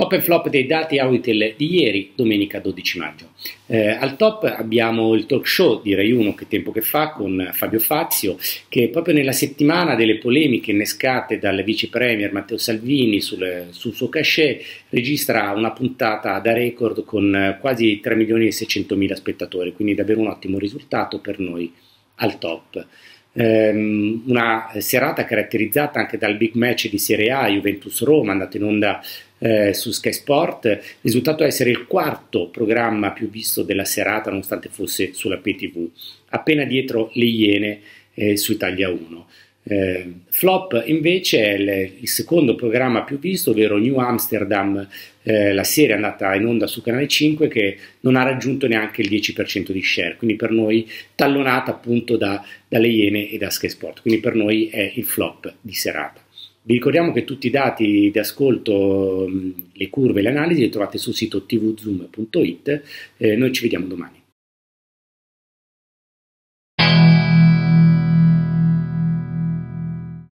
Top e flop dei dati Auditel di ieri, domenica 12 maggio. Eh, al top abbiamo il talk show di Rai 1 Che tempo che fa con Fabio Fazio che proprio nella settimana delle polemiche innescate dal vice premier Matteo Salvini sul, sul suo cachet registra una puntata da record con quasi 3 milioni e 600 mila spettatori, quindi davvero un ottimo risultato per noi al top ehm, una serata caratterizzata anche dal big match di Serie A Juventus Roma andato in onda eh, su Sky Sport, risultato essere il quarto programma più visto della serata nonostante fosse sulla PTV, appena dietro le Iene eh, su Italia 1. Eh, flop invece è il, il, secondo programma più visto, ovvero New Amsterdam, eh, la serie è andata in onda su Canale 5 che non ha raggiunto neanche il 10% di share, quindi per noi tallonata appunto da, dalle Iene e da Sky Sport, quindi per noi è il flop di serata. Vi ricordiamo che tutti i dati di ascolto, le curve, e le analisi le trovate sul sito tvzoom.it. Eh, noi ci vediamo domani.